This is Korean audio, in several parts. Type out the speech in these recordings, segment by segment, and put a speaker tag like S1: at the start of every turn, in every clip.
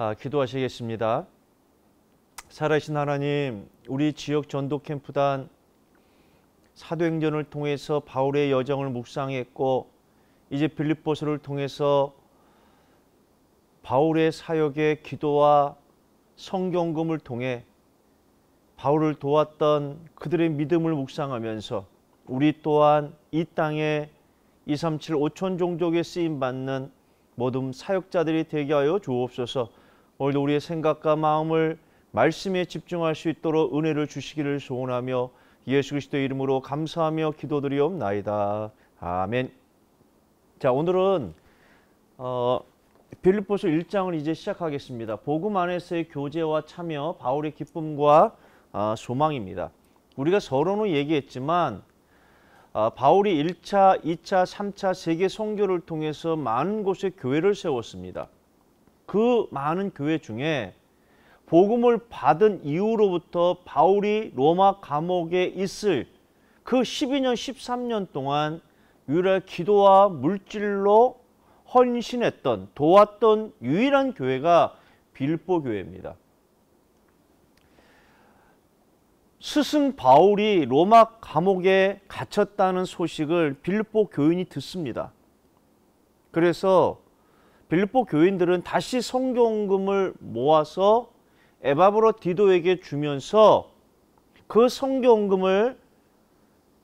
S1: 아, 기도하시겠습니다. 살아신 하나님, 우리 지역 전도 캠프단 사도행전을 통해서 바울의 여정을 묵상했고 이제 빌립보서를 통해서 바울의 사역의 기도와 성경금을 통해 바울을 도왔던 그들의 믿음을 묵상하면서 우리 또한 이 땅에 237 5천 종족에 쓰임 받는 모든 사역자들이 되게 하여 주옵소서. 오늘도 우리의 생각과 마음을 말씀에 집중할 수 있도록 은혜를 주시기를 소원하며 예수 그리스도의 이름으로 감사하며 기도드리옵나이다. 아멘. 자, 오늘은 어, 빌립보서 1장을 이제 시작하겠습니다. 복음 안에서의 교제와 참여, 바울의 기쁨과 어, 소망입니다. 우리가 서론으 얘기했지만 어, 바울이 1차, 2차, 3차 세계 선교를 통해서 많은 곳에 교회를 세웠습니다. 그 많은 교회 중에 복음을 받은 이후로부터 바울이 로마 감옥에 있을 그 12년, 13년 동안 유일한 기도와 물질로 헌신했던, 도왔던 유일한 교회가 빌보 교회입니다. 스승 바울이 로마 감옥에 갇혔다는 소식을 빌보 교인이 듣습니다. 그래서 빌립보 교인들은 다시 성경금을 모아서 에바브로 디도에게 주면서 그 성경금을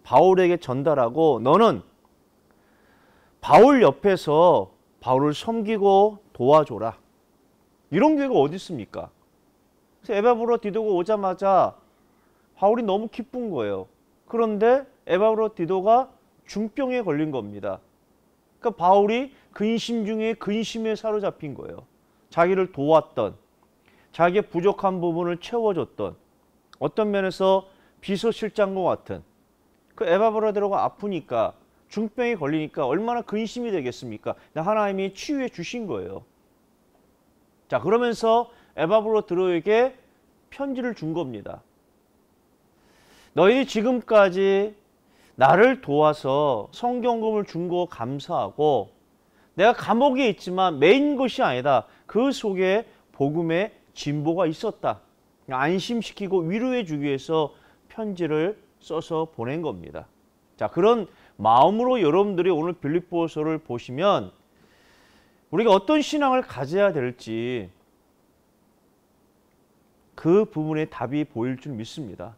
S1: 바울에게 전달하고 너는 바울 옆에서 바울을 섬기고 도와줘라. 이런 교회가 어디 있습니까? 그래서 에바브로 디도가 오자마자 바울이 너무 기쁜 거예요. 그런데 에바브로 디도가 중병에 걸린 겁니다. 그러니까 바울이 근심 중에 근심에 사로잡힌 거예요. 자기를 도왔던, 자기의 부족한 부분을 채워줬던 어떤 면에서 비서실장과 같은 그 에바브라데로가 아프니까 중병에 걸리니까 얼마나 근심이 되겠습니까? 하나님이 치유해 주신 거예요. 자 그러면서 에바브로드로에게 편지를 준 겁니다. 너희 지금까지 나를 도와서 성경금을 준 거 감사하고 내가 감옥에 있지만 메인 것이 아니다. 그 속에 복음의 진보가 있었다. 안심시키고 위로해 주기 위해서 편지를 써서 보낸 겁니다. 자, 그런 마음으로 여러분들이 오늘 빌립보서를 보시면 우리가 어떤 신앙을 가져야 될지 그 부분에 답이 보일 줄 믿습니다.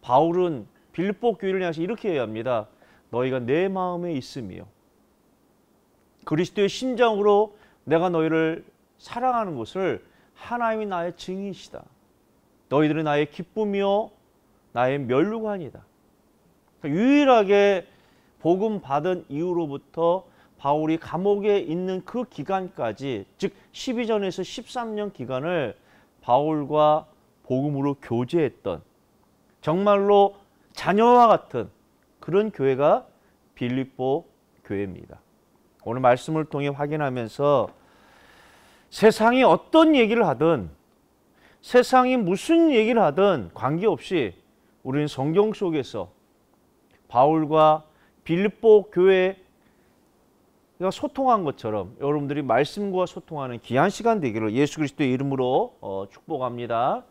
S1: 바울은 빌보 교회를 향해서 이렇게 해야 합니다. 너희가 내 마음에 있음이요. 그리스도의 심정으로 내가 너희를 사랑하는 것을 하나님이 나의 증인이시다. 너희들은 나의 기쁨이요 나의 멸류관이다. 그러니까 유일하게 복음 받은 이후로부터 바울이 감옥에 있는 그 기간까지 즉 12전에서 13년 기간을 바울과 복음으로 교제했던 정말로 자녀와 같은 그런 교회가 빌립보 교회입니다. 오늘 말씀을 통해 확인하면서 세상이 어떤 얘기를 하든 세상이 무슨 얘기를 하든 관계없이 우리는 성경 속에서 바울과 빌립보 교회가 소통한 것처럼 여러분들이 말씀과 소통하는 귀한 시간 되기를 예수 그리스도의 이름으로 어, 축복합니다.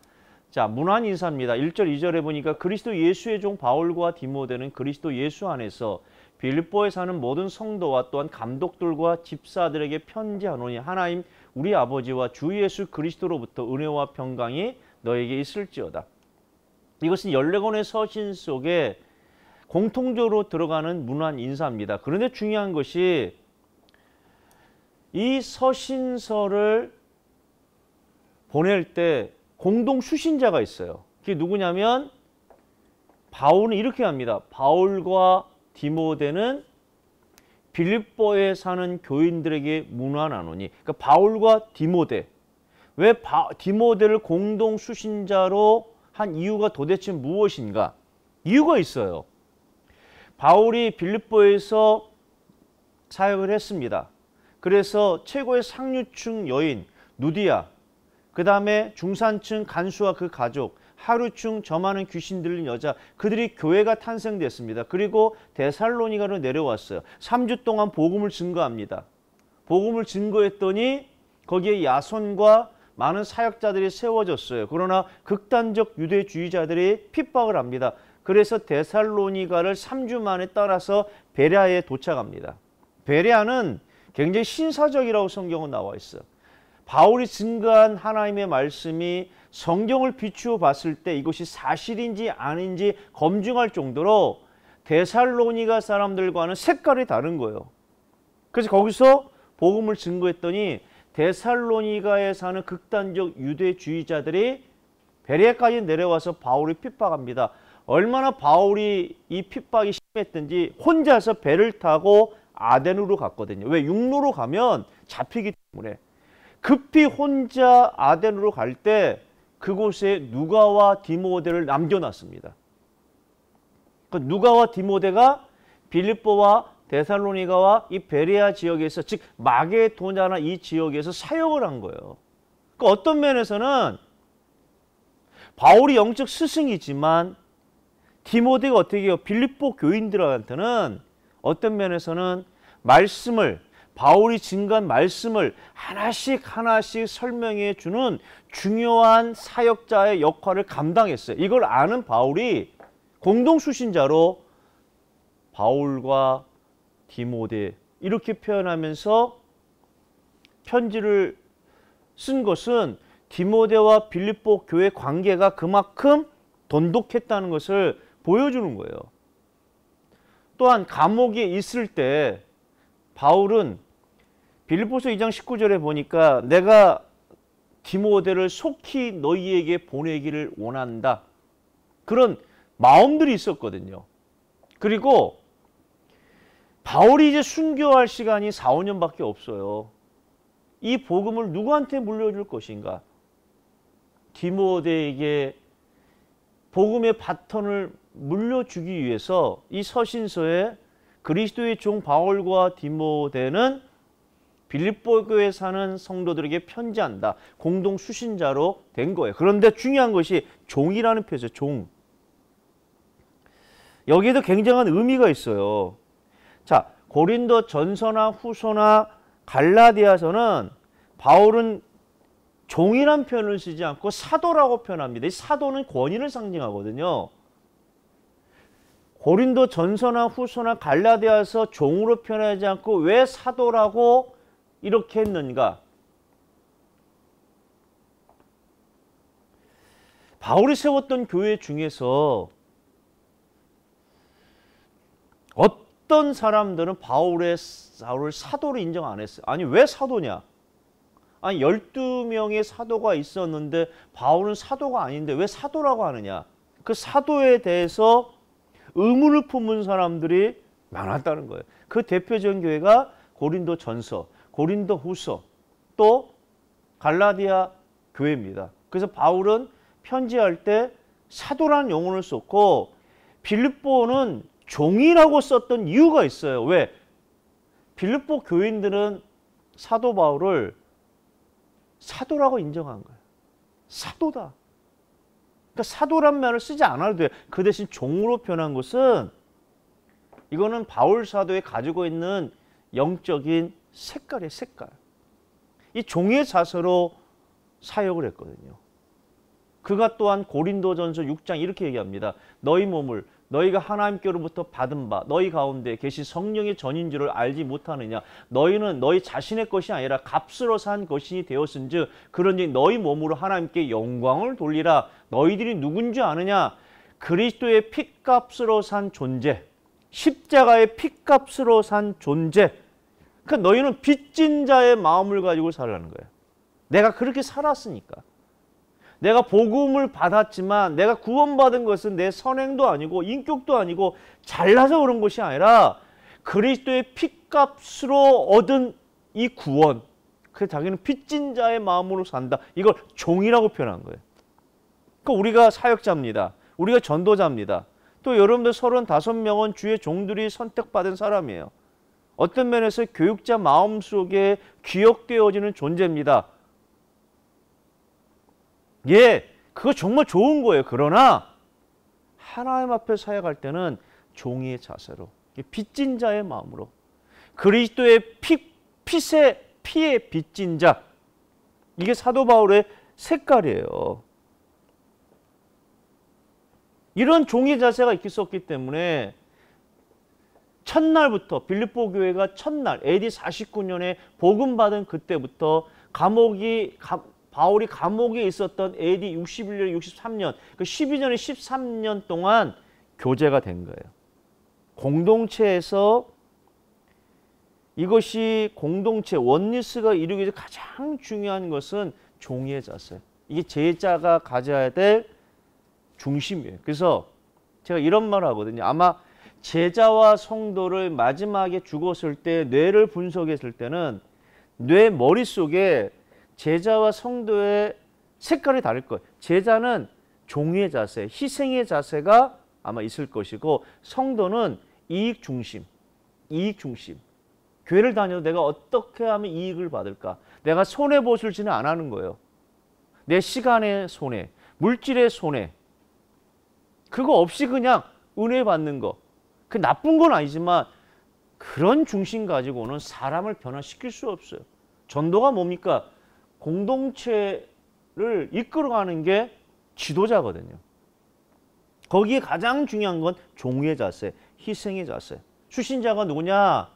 S1: 자, 문안 인사입니다. 1절, 2절에 보니까 그리스도 예수의 종 바울과 디모데는 그리스도 예수 안에서 빌보에 사는 모든 성도와 또한 감독들과 집사들에게 편지하노니 하나님 우리 아버지와 주 예수 그리스도로부터 은혜와 평강이 너에게 있을지어다. 이것은 열네권의 서신 속에 공통적으로 들어가는 문안 인사입니다. 그런데 중요한 것이 이 서신서를 보낼 때 공동 수신자가 있어요. 그게 누구냐면 바울은 이렇게 합니다. 바울과 디모데는 빌립보에 사는 교인들에게 문화 나누니 그러니까 바울과 디모데 왜 바, 디모데를 공동 수신자로 한 이유가 도대체 무엇인가 이유가 있어요 바울이 빌립보에서 사역을 했습니다 그래서 최고의 상류층 여인 누디아 그 다음에 중산층 간수와 그 가족, 하루충 저하은 귀신 들린 여자 그들이 교회가 탄생됐습니다. 그리고 데살로니가로 내려왔어요. 3주 동안 복음을 증거합니다. 복음을 증거했더니 거기에 야손과 많은 사역자들이 세워졌어요. 그러나 극단적 유대주의자들이 핍박을 합니다. 그래서 데살로니가를 3주 만에 따라서 베레아에 도착합니다. 베레아는 굉장히 신사적이라고 성경은 나와 있어요. 바울이 증거한 하나님의 말씀이 성경을 비추어 봤을 때 이것이 사실인지 아닌지 검증할 정도로 데살로니가 사람들과는 색깔이 다른 거예요. 그래서 거기서 복음을 증거했더니 데살로니가에 사는 극단적 유대주의자들이 베레까지 내려와서 바울이 핍박합니다. 얼마나 바울이 이 핍박이 심했든지 혼자서 배를 타고 아덴으로 갔거든요. 왜 육로로 가면 잡히기 때문에. 급히 혼자 아덴으로 갈 때 그곳에 누가와 디모데를 남겨놨습니다. 그 누가와 디모데가 빌립보와 데살로니가와 이 베레아 지역에서 즉 마게도냐나 이 지역에서 사역을 한 거예요. 그 어떤 면에서는 바울이 영적 스승이지만 디모데가 어떻게 해요? 빌립보 교인들한테는 어떤 면에서는 말씀을 바울이 증거한 말씀을 하나씩 하나씩 설명해 주는 중요한 사역자의 역할을 감당했어요. 이걸 아는 바울이 공동 수신자로 바울과 디모데 이렇게 표현하면서 편지를 쓴 것은 디모데와 빌립보 교회 관계가 그만큼 돈독했다는 것을 보여주는 거예요. 또한 감옥에 있을 때 바울은 빌립보서 2장 19절에 보니까 내가 디모데를 속히 너희에게 보내기를 원한다. 그런 마음들이 있었거든요. 그리고 바울이 이제 순교할 시간이 4, 5년밖에 없어요. 이 복음을 누구한테 물려줄 것인가? 디모데에게 복음의 바톤을 물려주기 위해서 이 서신서에 그리스도의 종 바울과 디모데는 빌립보 교에 사는 성도들에게 편지한다. 공동 수신자로 된 거예요. 그런데 중요한 것이 종이라는 표현이 종. 여기에도 굉장한 의미가 있어요. 자, 고린도 전서나 후서나 갈라디아서는 바울은 종이란 표현을 쓰지 않고 사도라고 표현합니다. 사도는 권위를 상징하거든요. 고린도 전서나 후서나 갈라디아서 종으로 표현하지 않고 왜 사도라고 이렇게 했는가? 바울이 세웠던 교회 중에서 어떤 사람들은 바울의 바울을 사도로 인정 안 했어요. 아니 왜 사도냐? 아니 12명의 사도가 있었는데 바울은 사도가 아닌데 왜 사도라고 하느냐? 그 사도에 대해서 의문을 품은 사람들이 많았다는 거예요. 그 대표적인 교회가 고린도 전서, 고린도 후서, 또 갈라디아 교회입니다. 그래서 바울은 편지할 때 사도라는 용어를 썼고 빌립보는 종이라고 썼던 이유가 있어요. 왜? 빌립보 교인들은 사도 바울을 사도라고 인정한 거예요. 사도다. 그러니까 사도란 말을 쓰지 않아도 돼요. 그 대신 종으로 표현한 것은 이거는 바울 사도에 가지고 있는 영적인 색깔의 색깔. 이 종의 자세로 사역을 했거든요. 그가 또한 고린도전서 6장 이렇게 얘기합니다. 너희 몸을 너희가 하나님께로부터 받은 바 너희 가운데 계신 성령의 전인 줄을 알지 못하느냐 너희는 너희 자신의 것이 아니라 값으로 산 것이 되었은즉 그런지 너희 몸으로 하나님께 영광을 돌리라 너희들이 누군지 아느냐 그리스도의 핏값으로 산 존재 십자가의 핏값으로 산 존재 그러니까 너희는 빚진 자의 마음을 가지고 살라는 거예요 내가 그렇게 살았으니까 내가 복음을 받았지만 내가 구원받은 것은 내 선행도 아니고 인격도 아니고 잘나서 그런 것이 아니라 그리스도의 피값으로 얻은 이 구원. 그래서 자기는 빚진 자의 마음으로 산다. 이걸 종이라고 표현한 거예요. 그러니까 우리가 사역자입니다. 우리가 전도자입니다. 또 여러분들 35명은 주의 종들이 선택받은 사람이에요. 어떤 면에서 교육자 마음속에 기억되어지는 존재입니다. 예, 그거 정말 좋은 거예요. 그러나 하나님 앞에 사역할 때는 종의 자세로, 빚진 자의 마음으로, 그리스도의 피, 핏의 피에 빚진 자. 이게 사도 바울의 색깔이에요. 이런 종의 자세가 있을 수기 때문에 첫날부터 빌립보 교회가 첫날 AD 49년에 복음 받은 그때부터 감옥이 감, 바울이 감옥에 있었던 AD 61년, 63년, 그 12년에 13년 동안 교제가 된 거예요. 공동체에서 이것이 공동체 원리스가 이루기 위해서 가장 중요한 것은 종의 자세. 이게 제자가 가져야 될 중심이에요. 그래서 제가 이런 말을 하거든요. 아마 제자와 성도를 마지막에 죽었을 때 뇌를 분석했을 때는 뇌 머릿속에 제자와 성도의 색깔이 다를 거예요. 제자는 종의 자세, 희생의 자세가 아마 있을 것이고 성도는 이익 중심, 이익 중심. 교회를 다녀도 내가 어떻게 하면 이익을 받을까? 내가 손해 보실지는 안 하는 거예요. 내 시간의 손해, 물질의 손해. 그거 없이 그냥 은혜 받는 거. 그 나쁜 건 아니지만 그런 중심 가지고는 사람을 변화시킬 수 없어요. 전도가 뭡니까? 공동체를 이끌어가는 게 지도자거든요. 거기에 가장 중요한 건 종의 자세, 희생의 자세. 수신자가 누구냐?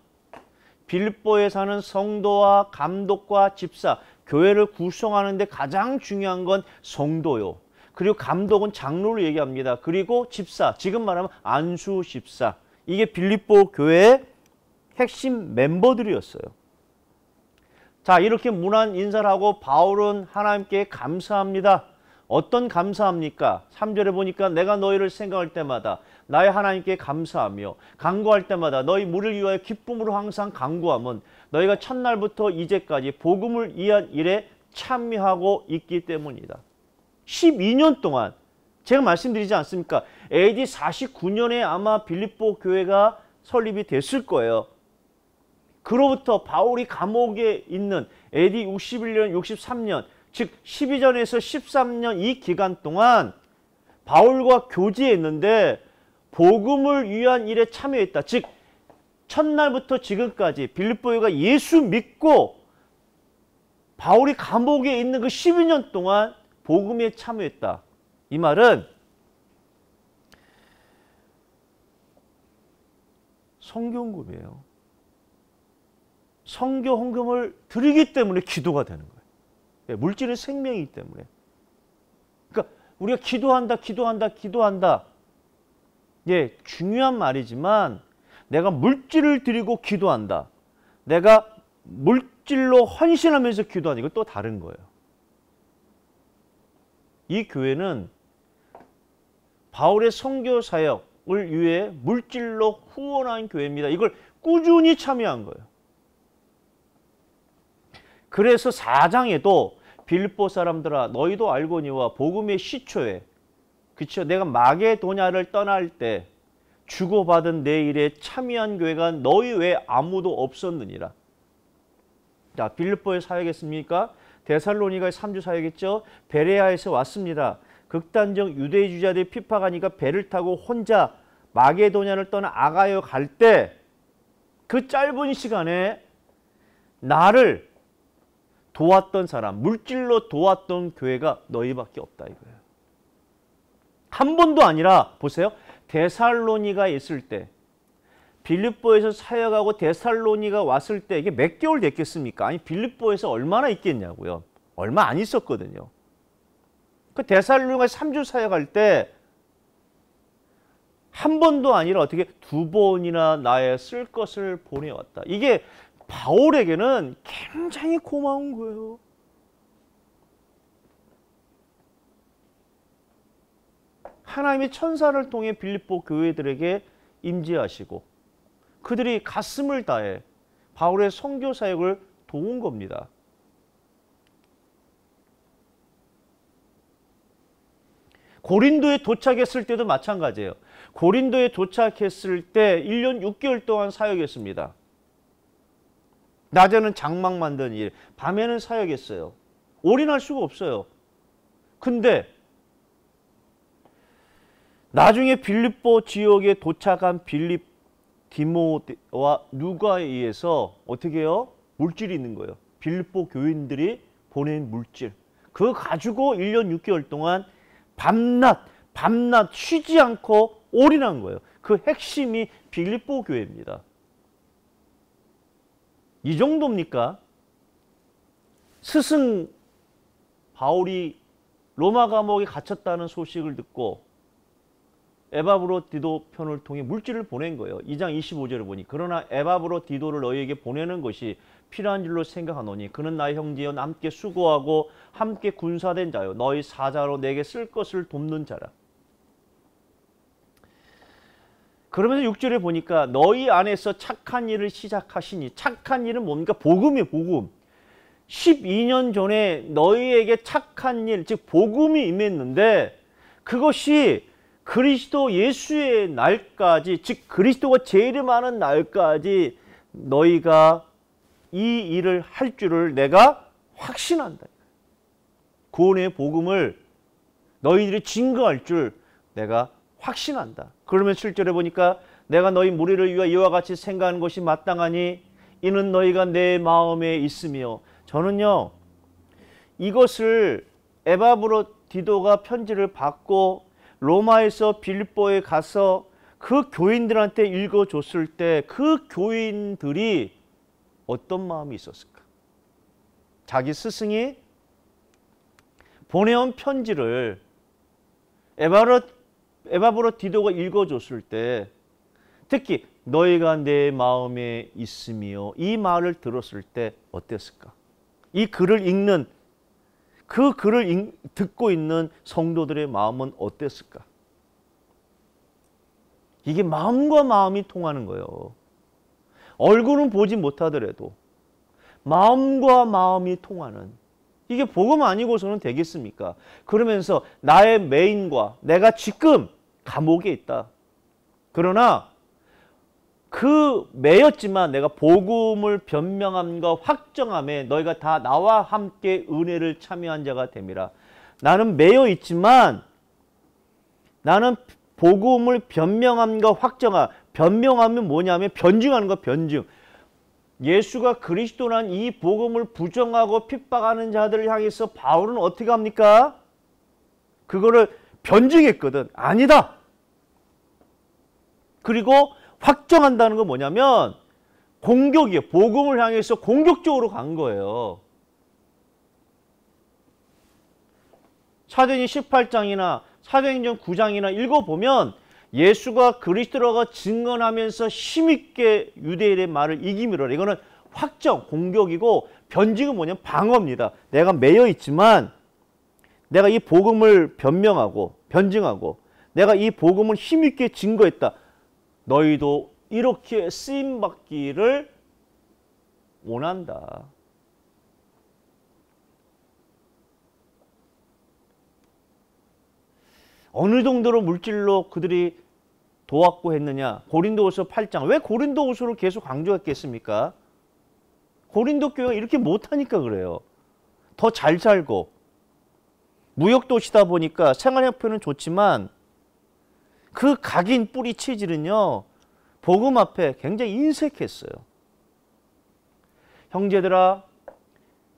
S1: 빌보에 사는 성도와 감독과 집사, 교회를 구성하는데 가장 중요한 건 성도요. 그리고 감독은 장로를 얘기합니다. 그리고 집사, 지금 말하면 안수 집사. 이게 빌립보 교회의 핵심 멤버들이었어요. 자 이렇게 무난 인사를 하고 바울은 하나님께 감사합니다. 어떤 감사합니까? 3절에 보니까 내가 너희를 생각할 때마다 나의 하나님께 감사하며 강구할 때마다 너희 무리를 위하여 기쁨으로 항상 강구함은 너희가 첫날부터 이제까지 복음을 위한 일에 참여하고 있기 때문이다. 12년 동안 제가 말씀드리지 않습니까? AD 49년에 아마 빌립보 교회가 설립이 됐을 거예요. 그로부터 바울이 감옥에 있는 AD 61년, 63년, 즉 12전에서 13년 이 기간 동안 바울과 교제했는데 복음을 위한 일에 참여했다. 즉 첫날부터 지금까지 빌립보유가 예수 믿고 바울이 감옥에 있는 그 12년 동안 복음에 참여했다. 이 말은 성경급이에요. 성교 헌금을 드리기 때문에 기도가 되는 거예요. 예, 물질은 생명이기 때문에. 그러니까 우리가 기도한다, 기도한다, 기도한다. 예, 중요한 말이지만 내가 물질을 드리고 기도한다. 내가 물질로 헌신하면서 기도하는 이건 또 다른 거예요. 이 교회는 바울의 선교 사역을 위해 물질로 후원한 교회입니다. 이걸 꾸준히 참여한 거예요. 그래서 4장에도 빌보 사람들아 너희도 알고니와 복음의 시초에 그쵸 내가 마게도냐를 떠날 때 주고받은 내 일에 참여한 교회가 너희 외에 아무도 없었느니라. 자, 빌보의 사역했습니까? 데살로니가 3주 사역했죠? 베레아에서 왔습니다. 극단적 유대주자들이 피파가니까 배를 타고 혼자 마게도냐를 떠나 아가요 갈 때 그 짧은 시간에 나를 도왔던 사람, 물질로 도왔던 교회가 너희밖에 없다 이거예요. 한 번도 아니라 보세요. 데살로니가 있을 때 빌립보에서 사역하고 데살로니가 왔을 때 이게 몇 개월 됐겠습니까? 아니 빌립보에서 얼마나 있겠냐고요. 얼마 안 있었거든요. 그 데살로니가 3주 사역할 때 한 번도 아니라 어떻게 두 번이나 나의 쓸 것을 보내왔다. 이게 바울에게는 굉장히 고마운 거예요. 하나님이 천사를 통해 빌립보 교회들에게 임재하시고 그들이 가슴을 다해 바울의 선교 사역을 도운 겁니다. 고린도에 도착했을 때도 마찬가지예요. 고린도에 도착했을 때 1년 6개월 동안 사역했습니다. 낮에는 장막 만드는 일, 밤에는 사역했어요. 올인할 수가 없어요. 근데 나중에 빌립보 지역에 도착한 빌립 디모와 누가에 의해서 어떻게 해요? 물질이 있는 거예요. 빌립보 교인들이 보낸 물질. 그거 가지고 1년 6개월 동안 밤낮, 밤낮 쉬지 않고 올인한 거예요. 그 핵심이 빌립보 교회입니다. 이 정도입니까? 스승 바울이 로마 감옥에 갇혔다는 소식을 듣고 에바브로 디도 편을 통해 물질을 보낸 거예요. 2장 25절을 보니 그러나 에바브로 디도를 너희에게 보내는 것이 필요한 줄로 생각하노니 그는 나의 형제여 함께 수고하고 함께 군사된 자요 너희 사자로 내게 쓸 것을 돕는 자라. 그러면서 6절에 보니까 너희 안에서 착한 일을 시작하시니 착한 일은 뭡니까? 복음이 복음. 12년 전에 너희에게 착한 일, 즉 복음이 임했는데 그것이 그리스도 예수의 날까지, 즉 그리스도가 재림하는 날까지 너희가 이 일을 할 줄을 내가 확신한다. 구원의 복음을 너희들이 증거할 줄 내가 확신한다. 그러면 7절에 보니까 내가 너희 무리를 위하여 이와 같이 생각하는 것이 마땅하니 이는 너희가 내 마음에 있으며 저는요 이것을 에바브로디도가 편지를 받고 로마에서 빌보에 가서 그 교인들한테 읽어줬을 때 그 교인들이 어떤 마음이 있었을까? 자기 스승이 보내온 편지를 에바로 에바브로 디도가 읽어줬을 때 특히 너희가 내 마음에 있으며 이 말을 들었을 때 어땠을까? 이 글을 읽는 그 글을 읽, 듣고 있는 성도들의 마음은 어땠을까? 이게 마음과 마음이 통하는 거예요. 얼굴은 보지 못하더라도 마음과 마음이 통하는 이게 복음 아니고서는 되겠습니까? 그러면서 나의 메인과 내가 지금 감옥에 있다. 그러나 그 매였지만 내가 복음을 변명함과 확정함에 너희가 다 나와 함께 은혜를 참여한 자가 됨이라. 나는 매여 있지만 나는 복음을 변명함과 확정함. 변명하면 뭐냐면 변증하는 거 변증. 예수가 그리스도란 이 복음을 부정하고 핍박하는 자들을 향해서 바울은 어떻게 합니까? 그거를 변증했거든. 아니다. 그리고 확정한다는 건 뭐냐면 공격이에요. 복음을 향해서 공격적으로 간 거예요. 사도행 18장이나 사도행전 9장이나 읽어보면 예수가 그리스도라고 증언하면서 힘있게 유대인의 말을 이기미로 이거는 확정, 공격이고 변증은 뭐냐면 방어입니다. 내가 매여 있지만 내가 이 복음을 변명하고 변증하고 내가 이 복음을 힘있게 증거했다. 너희도 이렇게 쓰임받기를 원한다. 어느 정도로 물질로 그들이 도왔고 했느냐. 고린도후서 8장. 왜 고린도후서를 계속 강조했겠습니까? 고린도 교회가 이렇게 못하니까 그래요. 더 잘 살고 무역도시다 보니까 생활 형편은 좋지만 그 각인 뿌리 체질은요 복음 앞에 굉장히 인색했어요. 형제들아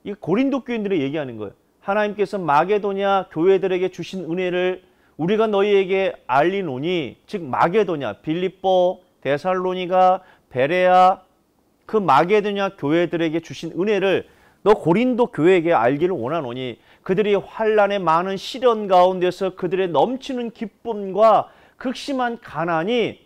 S1: 이 고린도 교인들이 얘기하는 거예요. 하나님께서 마게도냐 교회들에게 주신 은혜를 우리가 너희에게 알리노니 즉 마게도냐 빌립보 데살로니가 베레아 그 마게도냐 교회들에게 주신 은혜를 너 고린도 교회에게 알기를 원하노니 그들이 환란의 많은 시련 가운데서 그들의 넘치는 기쁨과 극심한 가난이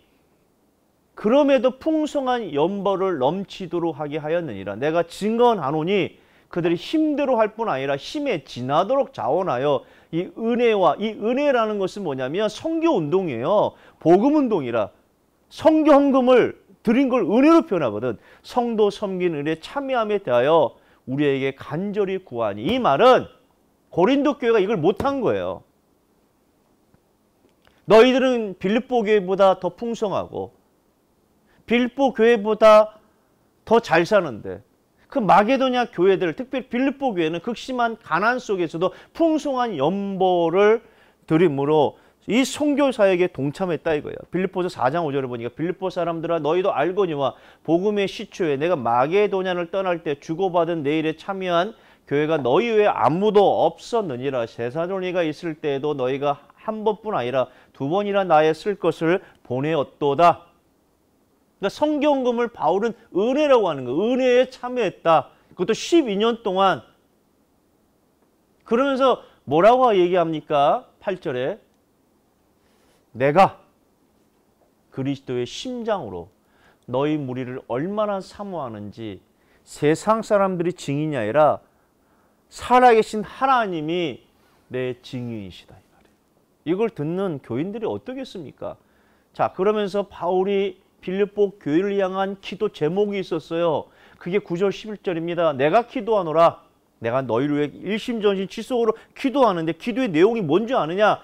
S1: 그럼에도 풍성한 연벌을 넘치도록 하게 하였느니라. 내가 증언하노니 그들이 힘들어할 뿐 아니라 힘에 지나도록 자원하여 이 은혜와 이 은혜라는 것은 뭐냐면 성교 운동이에요. 복음 운동이라 성교 헌금을 드린 걸 은혜로 표현하거든. 성도 섬긴 은혜 참여함에 대하여 우리에게 간절히 구하니 이 말은 고린도 교회가 이걸 못한 거예요. 너희들은 빌립보 교회보다 더 풍성하고 빌립보 교회보다 더 잘 사는데 그 마게도냐 교회들 특별히 빌립보 교회는 극심한 가난 속에서도 풍성한 연보를 드림으로 이성교 사역에 동참했다 이거예요. 빌립보서 4장 5절을 보니까 빌립보 사람들아 너희도 알거니와 복음의 시초에 내가 마게도냐를 떠날 때 주고받은 내 일에 참여한 교회가 너희 외에 아무도 없었느니라 세사로니가 있을 때에도 너희가 한 번뿐 아니라 두 번이나 나의 쓸 것을 보내었도다. 그러니까 성경금을 바울은 은혜라고 하는 거 은혜에 참여했다. 그것도 12년 동안. 그러면서 뭐라고 얘기합니까? 8절에 내가 그리스도의 심장으로 너희 무리를 얼마나 사모하는지 세상 사람들이 증인이 아니라 살아계신 하나님이 내 증인이시다. 이걸 듣는 교인들이 어떻겠습니까? 자, 그러면서 바울이 빌립보 교회를 향한 기도 제목이 있었어요. 그게 9절 11절입니다. 내가 기도하노라. 내가 너희를 위해 일심전심 지속으로 기도하는데 기도의 내용이 뭔지 아느냐?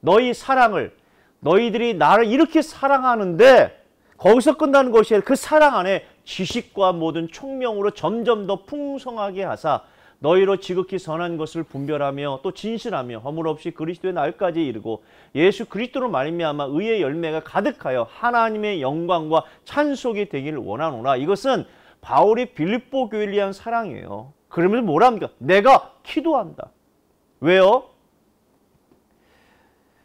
S1: 너희 사랑을 너희들이 나를 이렇게 사랑하는데 거기서 끝나는 것이 아니라 그 사랑 안에 지식과 모든 총명으로 점점 더 풍성하게 하사 너희로 지극히 선한 것을 분별하며 또 진실하며 허물 없이 그리스도의 날까지 이르고 예수 그리스도로 말미암아 의의 열매가 가득하여 하나님의 영광과 찬송이 되기를 원하노라. 이것은 바울이 빌립보 교회를 위한 사랑이에요. 그러면서 뭐랍니까? 내가 기도한다. 왜요?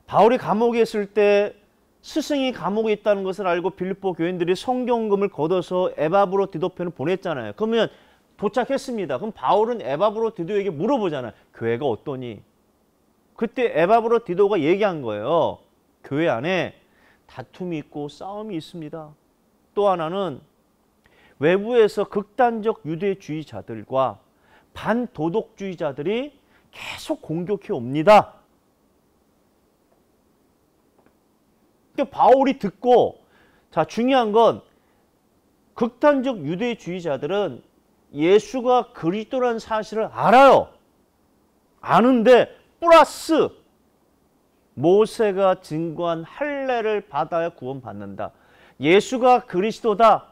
S1: 바울이 감옥에 있을 때 스승이 감옥에 있다는 것을 알고 빌립보 교인들이 성경금을 걷어서 에바브로 디도편을 보냈잖아요. 그러면 도착했습니다. 그럼 바울은 에바브로 디도에게 물어보잖아요. 교회가 어떠니? 그때 에바브로 디도가 얘기한 거예요. 교회 안에 다툼이 있고 싸움이 있습니다. 또 하나는 외부에서 극단적 유대주의자들과 반도덕주의자들이 계속 공격해 옵니다. 그러니까 바울이 듣고 자 중요한 건 극단적 유대주의자들은 예수가 그리스도라는 사실을 알아요. 아는데 플러스 모세가 증거한 할례를 받아야 구원받는다. 예수가 그리스도다.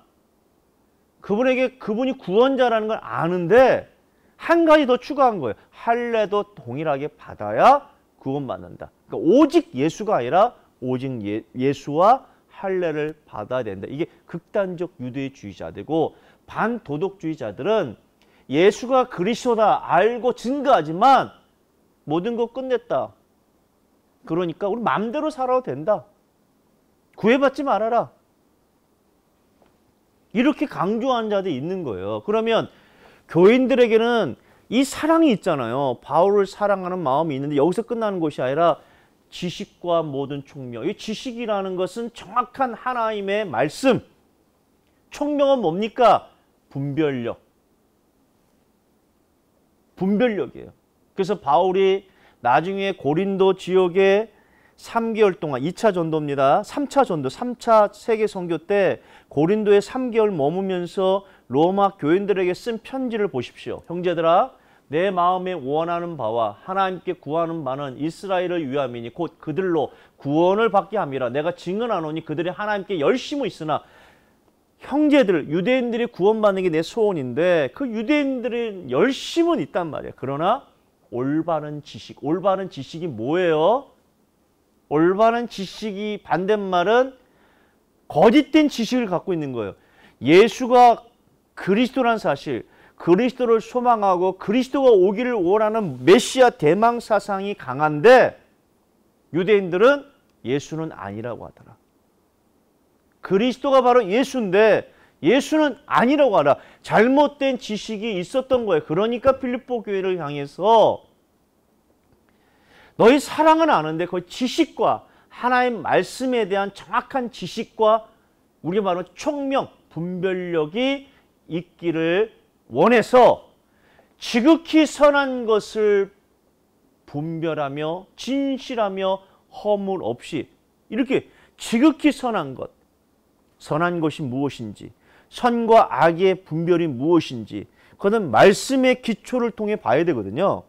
S1: 그분에게 그분이 구원자라는 걸 아는데 한 가지 더 추가한 거예요. 할례도 동일하게 받아야 구원받는다. 그러니까 오직 예수가 아니라 오직 예, 예수와 할례를 받아야 된다. 이게 극단적 유대주의자되고 반도덕주의자들은 예수가 그리스도다 알고 증거하지만 모든 거 끝냈다. 그러니까 우리 마음대로 살아도 된다. 구애받지 말아라. 이렇게 강조한 자들이 있는 거예요. 그러면 교인들에게는 이 사랑이 있잖아요. 바울을 사랑하는 마음이 있는데 여기서 끝나는 것이 아니라 지식과 모든 총명. 이 지식이라는 것은 정확한 하나님의 말씀. 총명은 뭡니까? 분별력. 분별력이에요. 그래서 바울이 나중에 고린도 지역에 3개월 동안 2차 전도입니다. 3차 전도, 3차 세계 선교 때 고린도에 3개월 머무면서 로마 교인들에게 쓴 편지를 보십시오. 형제들아, 내 마음에 원하는 바와 하나님께 구하는 바는 이스라엘을 위함이니 곧 그들로 구원을 받게 함이라. 내가 증언하노니 그들이 하나님께 열심히 있으나 형제들, 유대인들이 구원받는 게 내 소원인데 그 유대인들은 열심은 있단 말이야. 그러나 올바른 지식, 올바른 지식이 뭐예요? 올바른 지식이 반대말은 거짓된 지식을 갖고 있는 거예요. 예수가 그리스도란 사실, 그리스도를 소망하고 그리스도가 오기를 원하는 메시아 대망 사상이 강한데 유대인들은 예수는 아니라고 하더라. 그리스도가 바로 예수인데 예수는 아니라고 알아. 잘못된 지식이 있었던 거예요. 그러니까 필리포 교회를 향해서 너희 사랑은 아는데 그 지식과 하나의 말씀에 대한 정확한 지식과 우리 말하 총명, 분별력이 있기를 원해서 지극히 선한 것을 분별하며 진실하며 허물 없이 이렇게 지극히 선한 것 선한 것이 무엇인지 선과 악의 분별이 무엇인지 그거는 말씀의 기초를 통해 봐야 되거든요.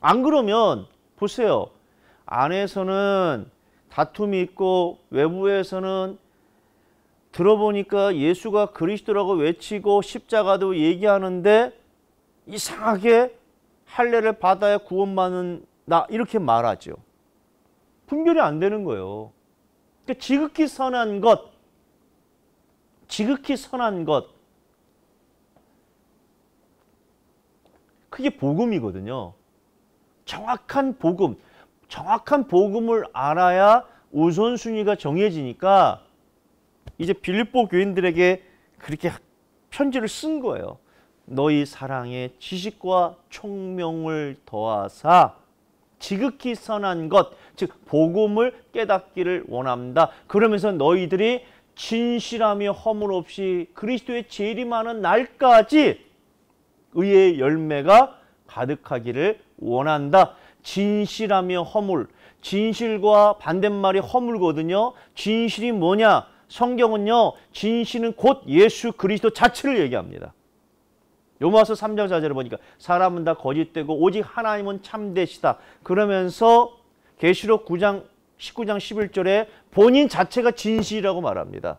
S1: 안 그러면 보세요. 안에서는 다툼이 있고 외부에서는 들어보니까 예수가 그리스도라고 외치고 십자가도 얘기하는데 이상하게 할례를 받아야 구원받는 나 이렇게 말하죠. 분별이 안 되는 거예요. 그러니까 지극히 선한 것 지극히 선한 것 그게 복음이거든요. 정확한 복음, 정확한 복음을 알아야 우선순위가 정해지니까 이제 빌립보 교인들에게 그렇게 편지를 쓴 거예요. 너희 사랑에 지식과 총명을 더하사 지극히 선한 것, 즉 복음을 깨닫기를 원합니다. 그러면서 너희들이 진실함이 허물 없이 그리스도의 재림하는 날까지 의의 열매가 가득하기를 원한다. 진실하며 허물. 진실과 반대말이 허물거든요. 진실이 뭐냐? 성경은요. 진실은 곧 예수 그리스도 자체를 얘기합니다. 요마서 3장 4절을 보니까 사람은 다 거짓되고 오직 하나님은 참되시다. 그러면서 계시록 9장 19장 11절에 본인 자체가 진실이라고 말합니다.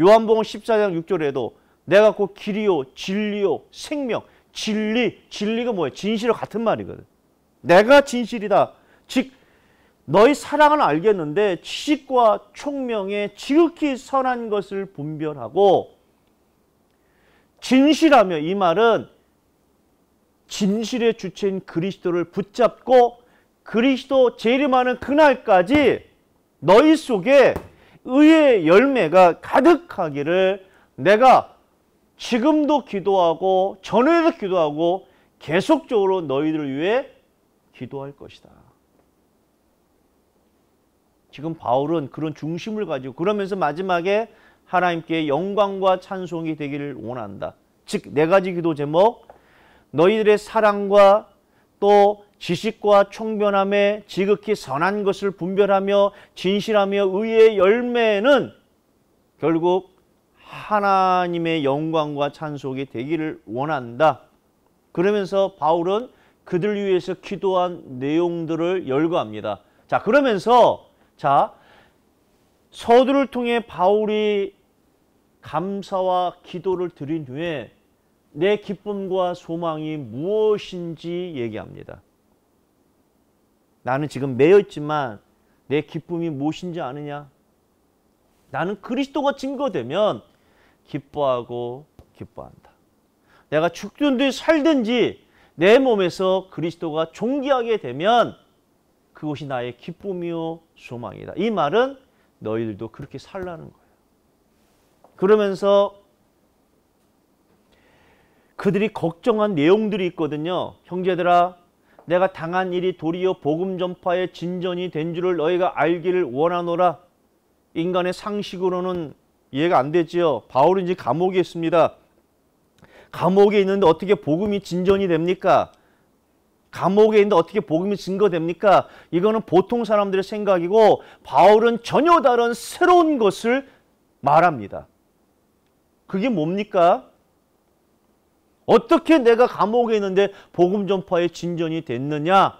S1: 요한복음 14장 6절에도 내가 곧 길이요 진리요 생명 진리 진리가 뭐예요? 진실과 같은 말이거든. 내가 진실이다. 즉 너희 사랑은 알겠는데 지식과 총명에 지극히 선한 것을 분별하고 진실하며 이 말은 진실의 주체인 그리스도를 붙잡고 그리스도 재림하는 그날까지 너희 속에 의의 열매가 가득하기를 내가 지금도 기도하고 전에도 기도하고 계속적으로 너희들을 위해 기도할 것이다. 지금 바울은 그런 중심을 가지고 그러면서 마지막에 하나님께 영광과 찬송이 되기를 원한다. 즉 네 가지 기도 제목 너희들의 사랑과 또 지식과 총변함에 지극히 선한 것을 분별하며 진실하며 의의 열매는 결국 하나님의 영광과 찬송이 되기를 원한다. 그러면서 바울은 그들 위해서 기도한 내용들을 열거합니다. 자, 그러면서 자, 서두를 통해 바울이 감사와 기도를 드린 후에 내 기쁨과 소망이 무엇인지 얘기합니다. 나는 지금 매여 있지만 내 기쁨이 무엇인지 아느냐? 나는 그리스도가 증거되면 기뻐하고 기뻐한다. 내가 죽든지 살든지 내 몸에서 그리스도가 존귀하게 되면 그것이 나의 기쁨이요 소망이다. 이 말은 너희들도 그렇게 살라는 거예요. 그러면서 그들이 걱정한 내용들이 있거든요. 형제들아 내가 당한 일이 도리어 복음 전파의 진전이 된 줄을 너희가 알기를 원하노라. 인간의 상식으로는 이해가 안 되지요. 바울은 이제 감옥에 있습니다. 감옥에 있는데 어떻게 복음이 진전이 됩니까? 감옥에 있는데 어떻게 복음이 증거됩니까? 이거는 보통 사람들의 생각이고 바울은 전혀 다른 새로운 것을 말합니다. 그게 뭡니까? 어떻게 내가 감옥에 있는데 복음 전파에 진전이 됐느냐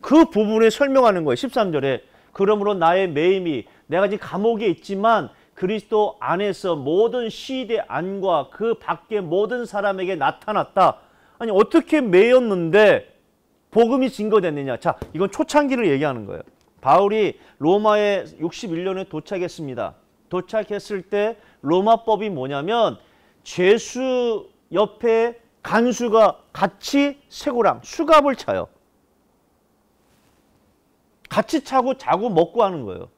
S1: 그 부분을 설명하는 거예요. 13절에 그러므로 나의 매임이 내가 지금 감옥에 있지만 그리스도 안에서 모든 시대 안과 그 밖의 모든 사람에게 나타났다. 아니 어떻게 매였는데 복음이 증거됐느냐. 자 이건 초창기를 얘기하는 거예요. 바울이 로마에 61년에 도착했습니다. 도착했을 때 로마법이 뭐냐면 죄수 옆에 간수가 같이 쇠고랑 수갑을 차요. 같이 차고 자고 먹고 하는 거예요.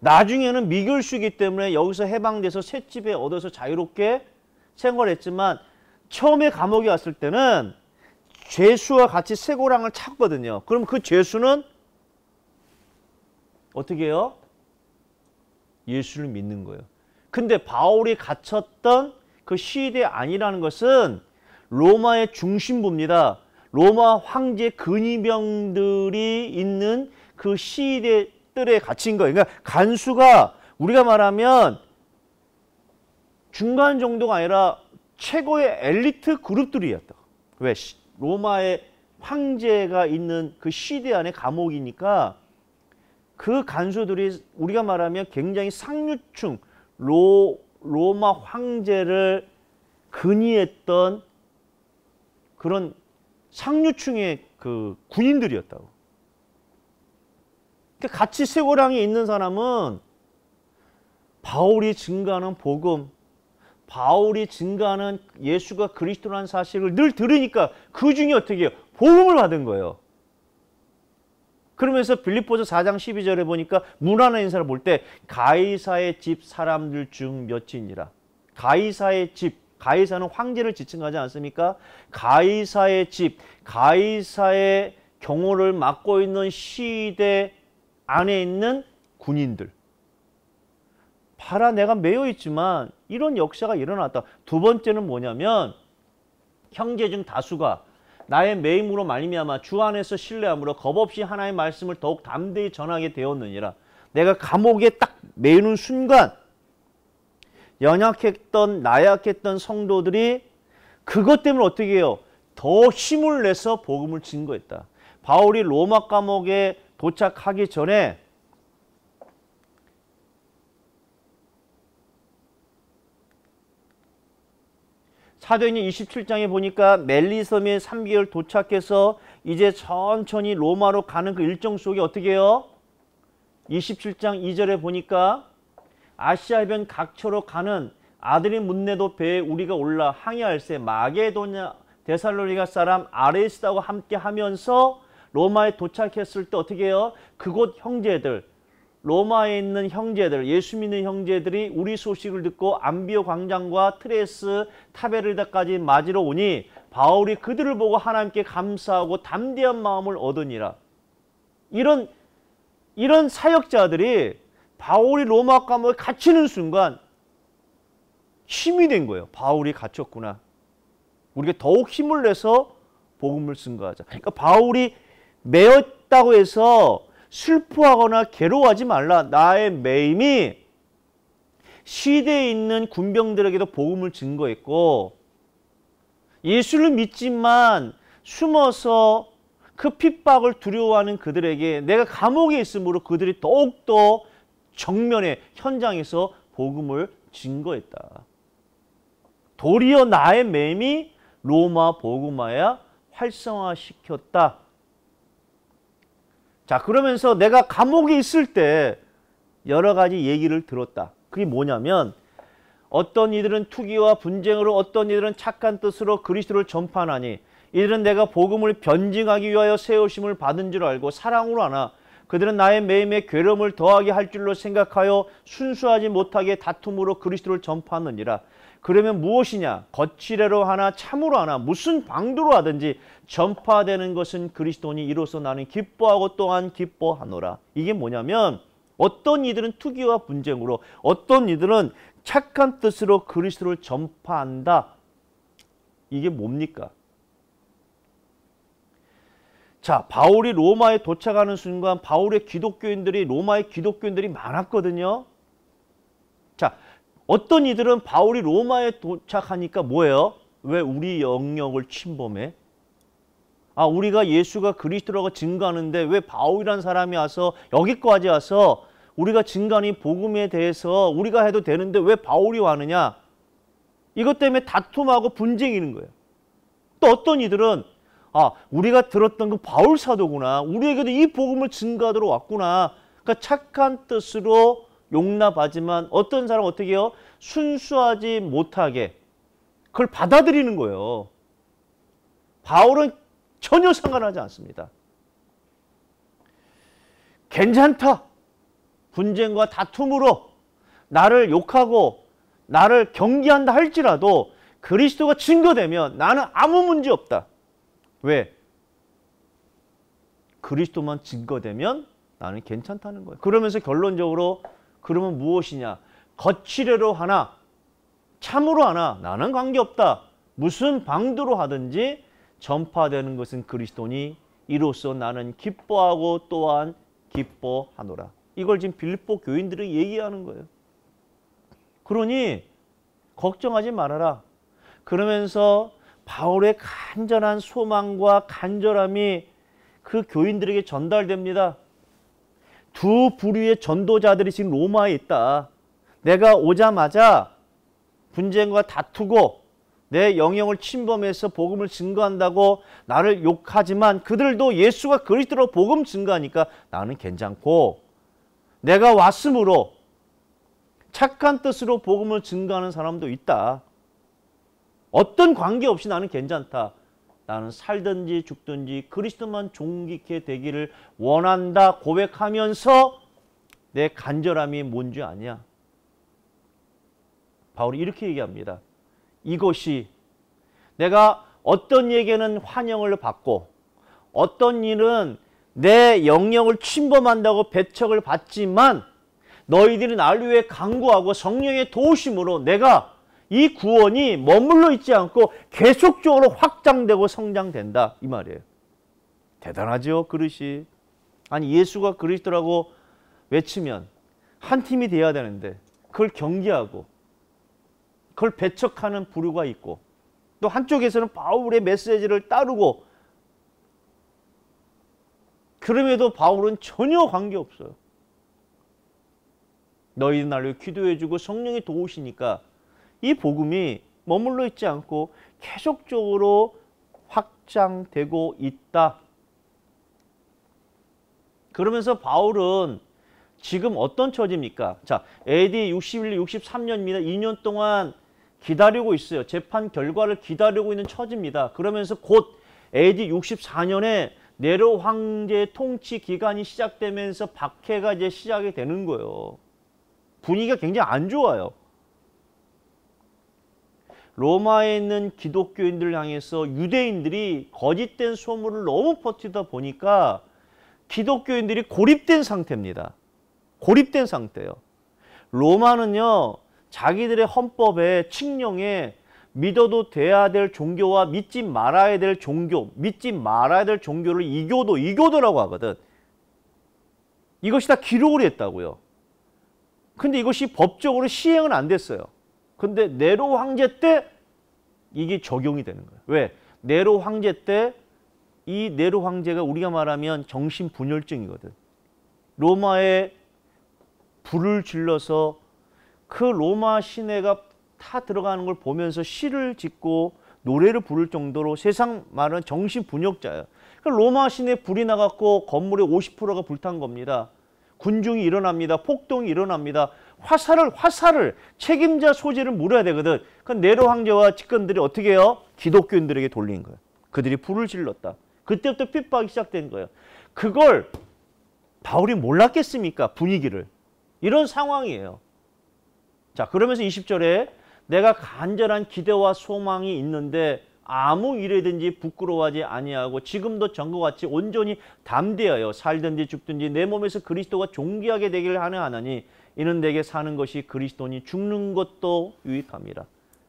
S1: 나중에는 미결수이기 때문에 여기서 해방돼서 새집에 얻어서 자유롭게 생활했지만 처음에 감옥에 왔을 때는 죄수와 같이 쇠고랑을 차거든요. 그럼 그 죄수는 어떻게 해요? 예수를 믿는 거예요. 근데 바울이 갇혔던 그 시대 아니라는 것은 로마의 중심부입니다. 로마 황제 근위병들이 있는 그 시대 뜰에 갇힌 거예요. 그러니까 간수가 우리가 말하면 중간 정도가 아니라 최고의 엘리트 그룹들이었다. 왜? 로마의 황제가 있는 그 시대 안에 감옥이니까 그 간수들이 우리가 말하면 굉장히 상류층, 로, 로마 황제를 근위했던 그런 상류층의 그 군인들이었다고. 그러니까 같이 세고랑에 있는 사람은 바울이 증가하는 복음, 바울이 증가하는 예수가 그리스도라는 사실을 늘 들으니까 그 중에 어떻게 해요? 복음을 받은 거예요. 그러면서 빌립보서 4장 12절에 보니까 문안한 인사를 볼 때 가이사의 집 사람들 중 몇인이라. 가이사의 집, 가이사는 황제를 지칭하지 않습니까? 가이사의 집, 가이사의 경호를 맡고 있는 시대 안에 있는 군인들. 봐라 내가 매여 있지만 이런 역사가 일어났다. 두 번째는 뭐냐면 형제 중 다수가 나의 매임으로 말미암아 주 안에서 신뢰함으로 겁없이 하나의 말씀을 더욱 담대히 전하게 되었느니라. 내가 감옥에 딱 매이는 순간 연약했던 나약했던 성도들이 그것 때문에 어떻게 해요? 더 힘을 내서 복음을 증거했다. 바울이 로마 감옥에 도착하기 전에 사도행전 27장에 보니까 멜리섬에 3개월 도착해서 이제 천천히 로마로 가는 그 일정 속에 어떻게 해요? 27장 2절에 보니까 아시아 해변 각처로 가는 아들이 문내도 배에 우리가 올라 항해할새 마게도냐 데살로니가 사람 아레스다와 함께 하면서 로마에 도착했을 때 어떻게 해요? 그곳 형제들 로마에 있는 형제들, 예수 믿는 형제들이 우리 소식을 듣고 암비오 광장과 트레스 타베르다까지 맞으러 오니 바울이 그들을 보고 하나님께 감사하고 담대한 마음을 얻으니라. 이런 이런 사역자들이 바울이 로마 감옥에 갇히는 순간 힘이 된 거예요. 바울이 갇혔구나. 우리가 더욱 힘을 내서 복음을 증거하자. 그러니까 바울이 매었다고 해서 슬퍼하거나 괴로워하지 말라. 나의 매임이 시대에 있는 군병들에게도 복음을 증거했고 예수를 믿지만 숨어서 그 핍박을 두려워하는 그들에게 내가 감옥에 있으므로 그들이 더욱더 정면에 현장에서 복음을 증거했다. 도리어 나의 맴이 로마 복음화야 활성화시켰다. 자 그러면서 내가 감옥에 있을 때 여러 가지 얘기를 들었다. 그게 뭐냐면 어떤 이들은 투기와 분쟁으로 어떤 이들은 착한 뜻으로 그리스도를 전파하니 이들은 내가 복음을 변증하기 위하여 세우심을 받은 줄 알고 사랑으로 하나 그들은 나의 매임에 괴로움을 더하게 할 줄로 생각하여 순수하지 못하게 다툼으로 그리스도를 전파하느니라 그러면 무엇이냐? 거칠애로 하나 참으로 하나 무슨 방도로 하든지 전파되는 것은 그리스도니 이로써 나는 기뻐하고 또한 기뻐하노라. 이게 뭐냐면 어떤 이들은 투기와 분쟁으로 어떤 이들은 착한 뜻으로 그리스도를 전파한다. 이게 뭡니까? 자, 바울이 로마에 도착하는 순간 바울의 기독교인들이 로마의 기독교인들이 많았거든요. 어떤 이들은 바울이 로마에 도착하니까 뭐예요? 왜 우리 영역을 침범해? 아, 우리가 예수가 그리스도라고 증거하는데 왜 바울이란 사람이 와서 여기까지 와서 우리가 증거하는 복음에 대해서 우리가 해도 되는데 왜 바울이 와느냐? 이것 때문에 다툼하고 분쟁이 는 거예요. 또 어떤 이들은 아, 우리가 들었던 그 바울 사도구나. 우리에게도 이 복음을 증거하도록 왔구나. 그러니까 착한 뜻으로 용납하지만 어떤 사람 어떻게 해요? 순수하지 못하게 그걸 받아들이는 거예요. 바울은 전혀 상관하지 않습니다. 괜찮다. 분쟁과 다툼으로 나를 욕하고 나를 경계한다 할지라도 그리스도가 증거되면 나는 아무 문제 없다. 왜? 그리스도만 증거되면 나는 괜찮다는 거예요. 그러면서 결론적으로 그러면 무엇이냐? 거칠으로 하나, 참으로 하나, 나는 관계없다. 무슨 방도로 하든지 전파되는 것은 그리스도니 이로써 나는 기뻐하고 또한 기뻐하노라. 이걸 지금 빌립보 교인들이 얘기하는 거예요. 그러니 걱정하지 말아라. 그러면서 바울의 간절한 소망과 간절함이 그 교인들에게 전달됩니다. 두 부류의 전도자들이 지금 로마에 있다. 내가 오자마자 분쟁과 다투고 내 영역을 침범해서 복음을 증거한다고 나를 욕하지만 그들도 예수가 그리스도로 복음 증거하니까 나는 괜찮고 내가 왔으므로 착한 뜻으로 복음을 증거하는 사람도 있다. 어떤 관계없이 나는 괜찮다. 나는 살든지 죽든지 그리스도만 종기케 되기를 원한다 고백하면서 내 간절함이 뭔지 아냐? 바울이 이렇게 얘기합니다. 이것이 내가 어떤 얘기는 환영을 받고 어떤 일은 내 영역을 침범한다고 배척을 받지만 너희들이 나를 위해 강구하고 성령의 도우심으로 내가 이 구원이 머물러 있지 않고 계속적으로 확장되고 성장된다 이 말이에요. 대단하죠 그릇이. 아니 예수가 그리스도라고 외치면 한 팀이 돼야 되는데 그걸 경계하고 그걸 배척하는 부류가 있고 또 한쪽에서는 바울의 메시지를 따르고 그럼에도 바울은 전혀 관계없어요. 너희들 날로 기도해주고 성령이 도우시니까 이 복음이 머물러 있지 않고 계속적으로 확장되고 있다. 그러면서 바울은 지금 어떤 처지입니까? 자, AD 61, 63년입니다. 2년 동안 기다리고 있어요. 재판 결과를 기다리고 있는 처지입니다. 그러면서 곧 AD 64년에 네로 황제 통치 기간이 시작되면서 박해가 이제 시작이 되는 거예요. 분위기가 굉장히 안 좋아요. 로마에 있는 기독교인들을 향해서 유대인들이 거짓된 소문을 너무 퍼뜨다 보니까 기독교인들이 고립된 상태입니다. 고립된 상태예요. 로마는요. 자기들의 헌법에 칙령에 믿어도 돼야 될 종교와 믿지 말아야 될 종교, 믿지 말아야 될 종교를 이교도, 이교도라고 하거든. 이것이 다 기록을 했다고요. 근데 이것이 법적으로 시행은 안 됐어요. 근데 네로 황제 때 이게 적용이 되는 거예요. 왜? 네로 황제 때 이 네로 황제가 우리가 말하면 정신분열증이거든. 로마에 불을 질러서 그 로마 시내가 타 들어가는 걸 보면서 시를 짓고 노래를 부를 정도로 세상 말은 정신분열자예요. 그 그러니까 로마 시내 불이 나갔고 건물의 50%가 불탄 겁니다. 군중이 일어납니다. 폭동이 일어납니다. 화살을 화살을 책임자 소재를 물어야 되거든. 그 네로 황제와 집권들이 어떻게 해요? 기독교인들에게 돌린 거예요. 그들이 불을 질렀다. 그때부터 핍박이 시작된 거예요. 그걸 바울이 몰랐겠습니까? 분위기를. 이런 상황이에요. 자, 그러면서 20절에 내가 간절한 기대와 소망이 있는데 아무 일에든지 부끄러워하지 아니하고 지금도 전과 같이 온전히 담대하여 살든지 죽든지 내 몸에서 그리스도가 존귀하게 되기를 하는 하나니 이는 내게 사는 것이 그리스도니 죽는 것도 유익합니라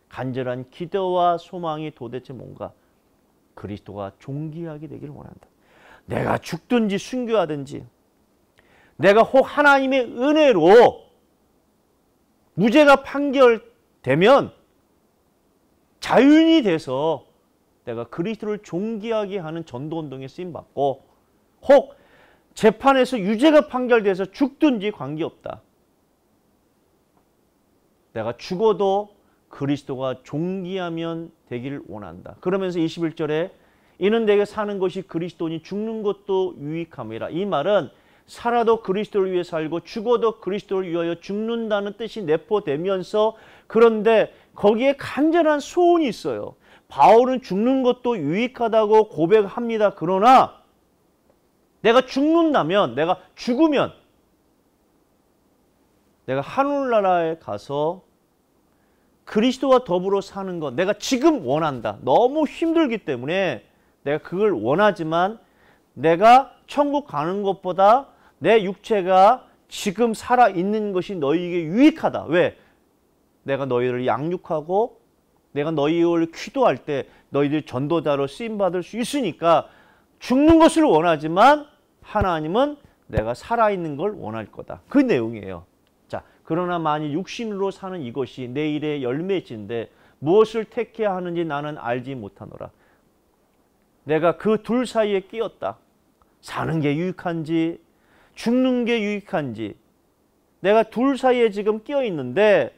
S1: 간절한 기대와 소망이 도대체 뭔가? 그리스도가 존귀하게 되기를 원한다. 내가 죽든지 순교하든지 내가 혹 하나님의 은혜로 무죄가 판결되면 자윤이 돼서 내가 그리스도를 존귀하게 하는 전도 운동에 쓰임 받고 혹 재판에서 유죄가 판결돼서 죽든지 관계없다. 내가 죽어도 그리스도가 종기하면 되기를 원한다. 그러면서 21절에 이는 내게 사는 것이 그리스도니 죽는 것도 유익함이라. 이 말은 살아도 그리스도를 위해 살고 죽어도 그리스도를 위하여 죽는다는 뜻이 내포되면서 그런데 거기에 간절한 소원이 있어요. 바울은 죽는 것도 유익하다고 고백합니다. 그러나 내가 죽는다면 내가 죽으면 내가 하늘나라에 가서 그리스도와 더불어 사는 것 내가 지금 원한다. 너무 힘들기 때문에 내가 그걸 원하지만 내가 천국 가는 것보다 내 육체가 지금 살아있는 것이 너희에게 유익하다. 왜? 내가 너희를 양육하고 내가 너희를 기도할 때 너희들 전도자로 쓰임받을 수 있으니까 죽는 것을 원하지만 하나님은 내가 살아있는 걸 원할 거다. 그 내용이에요. 그러나 만일 육신으로 사는 이것이 내일의 열매진데 무엇을 택해야 하는지 나는 알지 못하노라. 내가 그 둘 사이에 끼었다. 사는 게 유익한지 죽는 게 유익한지 내가 둘 사이에 지금 끼어 있는데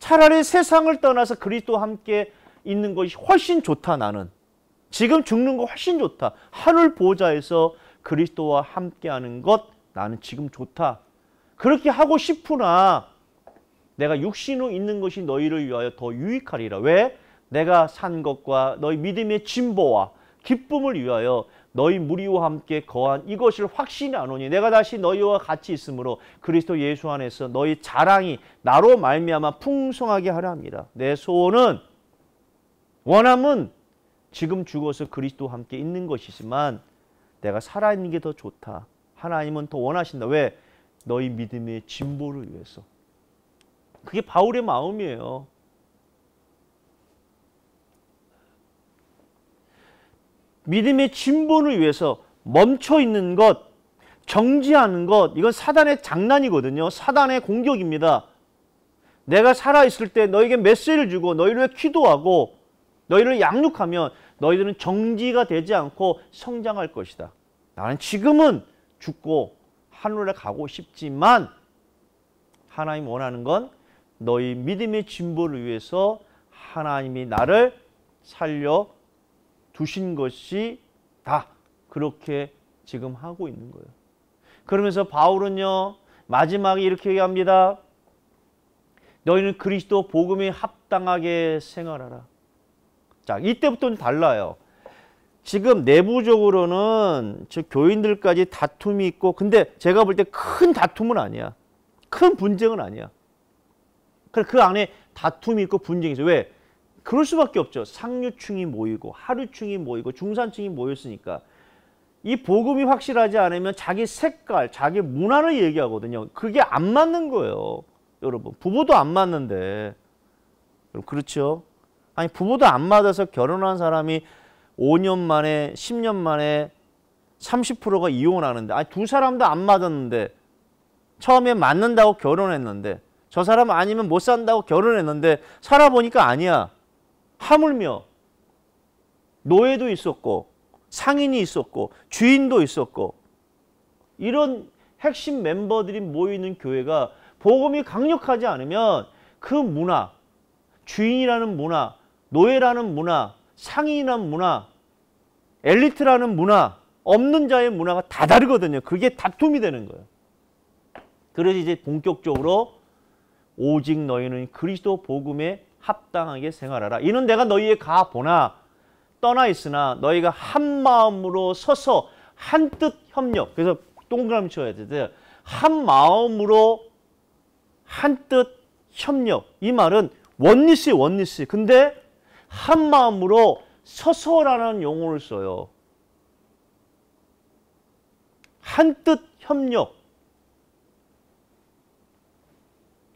S1: 차라리 세상을 떠나서 그리스도와 함께 있는 것이 훨씬 좋다 나는. 지금 죽는 거 훨씬 좋다. 하늘 보좌에서 그리스도와 함께하는 것 나는 지금 좋다. 그렇게 하고 싶으나 내가 육신으로 있는 것이 너희를 위하여 더 유익하리라. 왜? 내가 산 것과 너희 믿음의 진보와 기쁨을 위하여 너희 무리와 함께 거한 이것을 확신히 아노니 내가 다시 너희와 같이 있으므로 그리스도 예수 안에서 너희 자랑이 나로 말미암아 풍성하게 하라 합니다. 내 소원은 원함은 지금 죽어서 그리스도와 함께 있는 것이지만 내가 살아있는 게 더 좋다. 하나님은 더 원하신다. 왜? 너희 믿음의 진보를 위해서. 그게 바울의 마음이에요. 믿음의 진보를 위해서 멈춰 있는 것, 정지하는 것, 이건 사단의 장난이거든요. 사단의 공격입니다. 내가 살아있을 때 너에게 메시를 지 주고 너희를 기도하고 너희를 양육하면 너희들은 정지가 되지 않고 성장할 것이다. 나는 지금은 죽고 하늘에 가고 싶지만 하나님 원하는 건 너희 믿음의 진보를 위해서 하나님이 나를 살려 두신 것이 다 그렇게 지금 하고 있는 거예요. 그러면서 바울은요. 마지막에 이렇게 얘기합니다. 너희는 그리스도 복음에 합당하게 생활하라. 자, 이때부터는 달라요. 지금 내부적으로는 즉 교인들까지 다툼이 있고 근데 제가 볼 때 큰 다툼은 아니야. 큰 분쟁은 아니야. 그그 안에 다툼이 있고 분쟁이 있어. 왜? 그럴 수밖에 없죠. 상류층이 모이고 하류층이 모이고 중산층이 모였으니까 이 복음이 확실하지 않으면 자기 색깔, 자기 문화를 얘기하거든요. 그게 안 맞는 거예요. 여러분 부부도 안 맞는데 그렇죠? 아니 부부도 안 맞아서 결혼한 사람이 5년 만에 10년 만에 30%가 이혼하는데 아니 두 사람도 안 맞았는데 처음에 맞는다고 결혼했는데 저 사람 아니면 못 산다고 결혼했는데 살아보니까 아니야. 하물며 노예도 있었고 상인이 있었고 주인도 있었고 이런 핵심 멤버들이 모이는 교회가 복음이 강력하지 않으면 그 문화, 주인이라는 문화, 노예라는 문화, 상인한 문화, 엘리트라는 문화, 없는 자의 문화가 다 다르거든요. 그게 다툼이 되는 거예요. 그래서 이제 본격적으로 오직 너희는 그리스도 복음에 합당하게 생활하라. 이는 내가 너희의 가 보나 떠나 있으나 너희가 한 마음으로 서서 한뜻 협력. 그래서 동그라미 쳐야 되는데 네. 한 마음으로 한뜻 협력. 이 말은 원리스 원리스. 근데 한 마음으로 서서라는 용어를 써요. 한뜻 협력.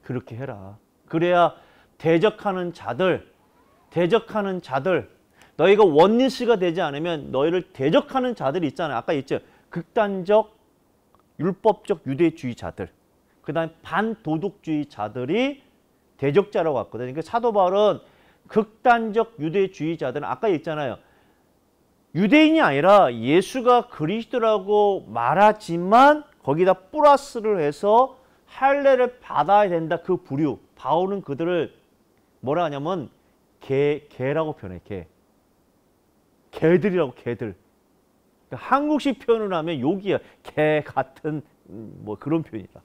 S1: 그렇게 해라. 그래야 대적하는 자들, 대적하는 자들, 너희가 원리스가 되지 않으면 너희를 대적하는 자들이 있잖아요. 아까 있죠. 극단적, 율법적 유대주의자들, 그 다음에 반도덕주의자들이 대적자라고 왔거든요. 그러니까 사도 바울은 극단적 유대주의자들은 아까 있잖아요. 유대인이 아니라 예수가 그리스도라고 말하지만 거기다 플러스를 해서 할례를 받아야 된다 그 부류 바울은 그들을 뭐라 하냐면 개 개라고 표현해 개 개들이라고 개들 그러니까 한국식 표현을 하면 욕이야 개 같은 음, 뭐 그런 표현이다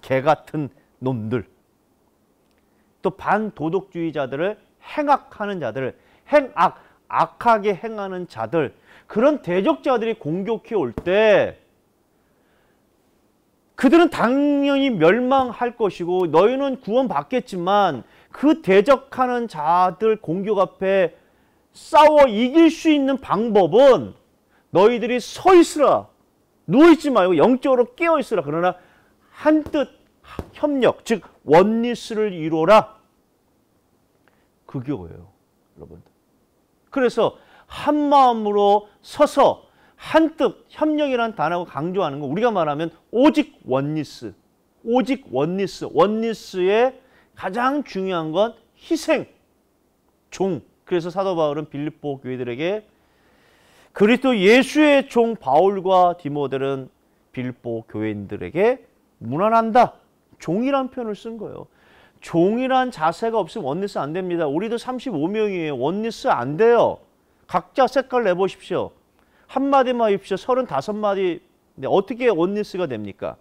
S1: 개 같은 놈들 또 반도덕주의자들을 행악하는 자들, 행악, 악하게 행하는 자들, 그런 대적자들이 공격해 올 때 그들은 당연히 멸망할 것이고 너희는 구원받겠지만 그 대적하는 자들 공격 앞에 싸워 이길 수 있는 방법은 너희들이 서 있으라. 누워있지 말고 영적으로 깨어 있으라. 그러나 한뜻 협력, 즉 원리스를 이루어라. 그교예요 여러분들. 그래서 한 마음으로 서서 한뜻 협력이라는 단어가 강조하는 거 우리가 말하면 오직 원리스. 오직 원리스. 원리스의 가장 중요한 건 희생, 종. 그래서 사도 바울은 빌립보 교회들에게 그리스도 예수의 종 바울과 디모델은 빌립보 교회인들에게 무난한다. 종이란 표현을 쓴 거예요. 종이란 자세가 없으면 원리스 안 됩니다. 우리도 35명이에요. 원리스 안 돼요. 각자 색깔 내보십시오. 한마디만 입시오. 35마디. 네, 어떻게 원리스가 됩니까?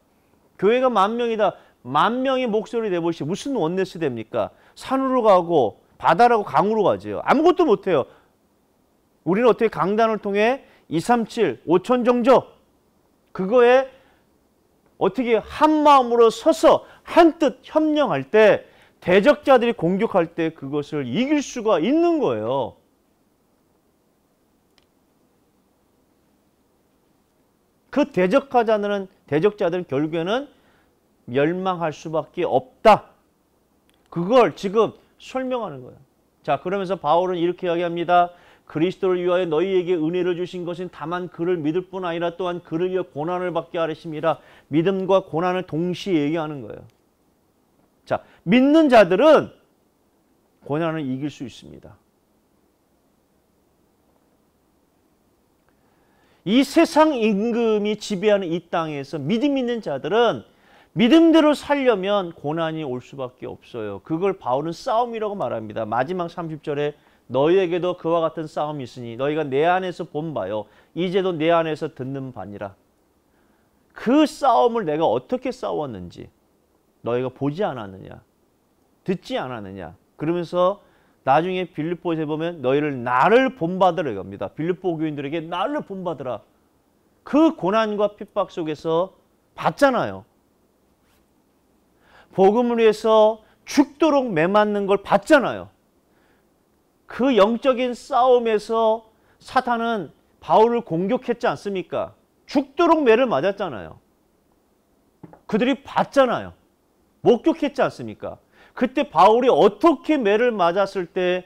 S1: 교회가 만 명이다. 만 명의 목소리 내보시오. 무슨 원리스 됩니까? 산으로 가고 바다라고 강으로 가지요. 아무것도 못해요. 우리는 어떻게 강단을 통해 237, 5천 정조 그거에 어떻게 한 마음으로 서서 한뜻 협력할 때 대적자들이 공격할 때 그것을 이길 수가 있는 거예요. 그 대적하자는 대적자들은 결국에는 멸망할 수밖에 없다. 그걸 지금 설명하는 거예요. 자, 그러면서 바울은 이렇게 이야기합니다. 그리스도를 위하여 너희에게 은혜를 주신 것은 다만 그를 믿을 뿐 아니라 또한 그를 위해 고난을 받게 하리심이라 믿음과 고난을 동시에 얘기하는 거예요. 자, 믿는 자들은 고난을 이길 수 있습니다. 이 세상 임금이 지배하는 이 땅에서 믿음 있는 자들은 믿음대로 살려면 고난이 올 수밖에 없어요. 그걸 바울은 싸움이라고 말합니다. 마지막 30절에 너희에게도 그와 같은 싸움이 있으니 너희가 내 안에서 본 바요. 이제도 내 안에서 듣는 바니라. 그 싸움을 내가 어떻게 싸웠는지 너희가 보지 않았느냐 듣지 않았느냐 그러면서 나중에 빌립보에 보면 너희를 나를 본받으라 이겁니다. 빌립보 교인들에게 나를 본받으라. 그 고난과 핍박 속에서 봤잖아요. 복음을 위해서 죽도록 매맞는 걸 봤잖아요. 그 영적인 싸움에서 사탄은 바울을 공격했지 않습니까? 죽도록 매를 맞았잖아요. 그들이 봤잖아요. 목격했지 않습니까? 그때 바울이 어떻게 매를 맞았을 때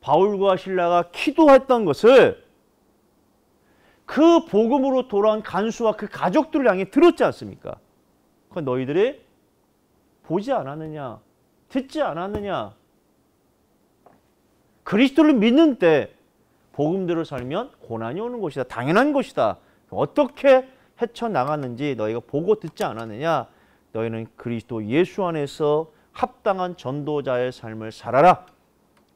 S1: 바울과 신라가 기도했던 것을 그 복음으로 돌아온 간수와 그 가족들을 향해 들었지 않습니까? 그건 너희들이 보지 않았느냐? 듣지 않았느냐? 그리스도를 믿는 때 복음대로 살면 고난이 오는 것이다. 당연한 것이다. 어떻게 헤쳐나갔는지 너희가 보고 듣지 않았느냐? 너희는 그리스도 예수 안에서 합당한 전도자의 삶을 살아라.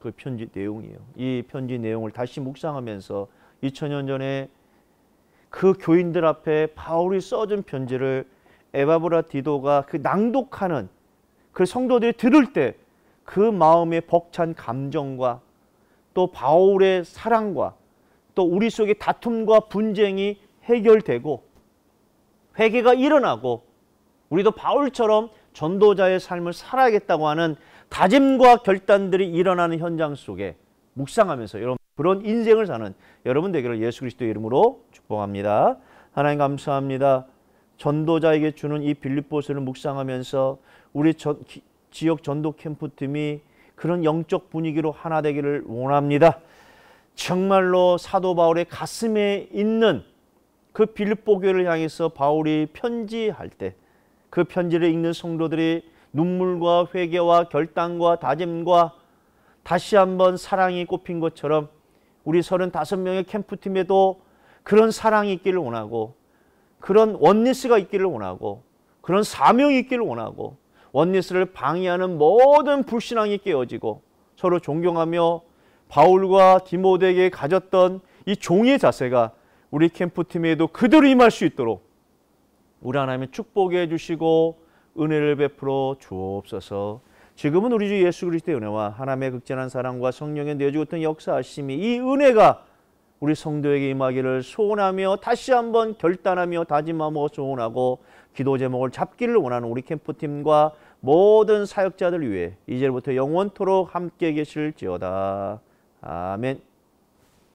S1: 그 편지 내용이에요. 이 편지 내용을 다시 묵상하면서 2000년 전에 그 교인들 앞에 바울이 써준 편지를 에바브라 디도가 그 낭독하는 그 성도들이 들을 때 그 마음의 벅찬 감정과 또 바울의 사랑과 또 우리 속의 다툼과 분쟁이 해결되고 회개가 일어나고 우리도 바울처럼 전도자의 삶을 살아야겠다고 하는 다짐과 결단들이 일어나는 현장 속에 묵상하면서 여러분 그런 인생을 사는 여러분 되기를 예수 그리스도의 이름으로 축복합니다. 하나님 감사합니다. 전도자에게 주는 이 빌립보스를 묵상하면서 우리 전, 기, 지역 전도 캠프 팀이 그런 영적 분위기로 하나 되기를 원합니다. 정말로 사도 바울의 가슴에 있는 그 빌립보 교회를 향해서 바울이 편지할 때그 편지를 읽는 성도들이 눈물과 회개와 결단과 다짐과 다시 한번 사랑이 꼽힌 것처럼 우리 35명의 캠프팀에도 그런 사랑이 있기를 원하고 그런 원리스가 있기를 원하고 그런 사명이 있기를 원하고 원리스를 방해하는 모든 불신앙이 깨어지고 서로 존경하며 바울과 디모데에게 가졌던 이 종의 자세가 우리 캠프팀에도 그대로 임할 수 있도록 우리 하나님 축복해 주시고 은혜를 베풀어 주옵소서. 지금은 우리 주 예수 그리스도의 은혜와 하나님의 극진한 사랑과 성령의 내주었던 역사하심이 이 은혜가 우리 성도에게 임하기를 소원하며 다시 한번 결단하며 다짐하며 소원하고 기도 제목을 잡기를 원하는 우리 캠프팀과 모든 사역자들 위해 이제부터 영원토록 함께 계실지어다. 아멘.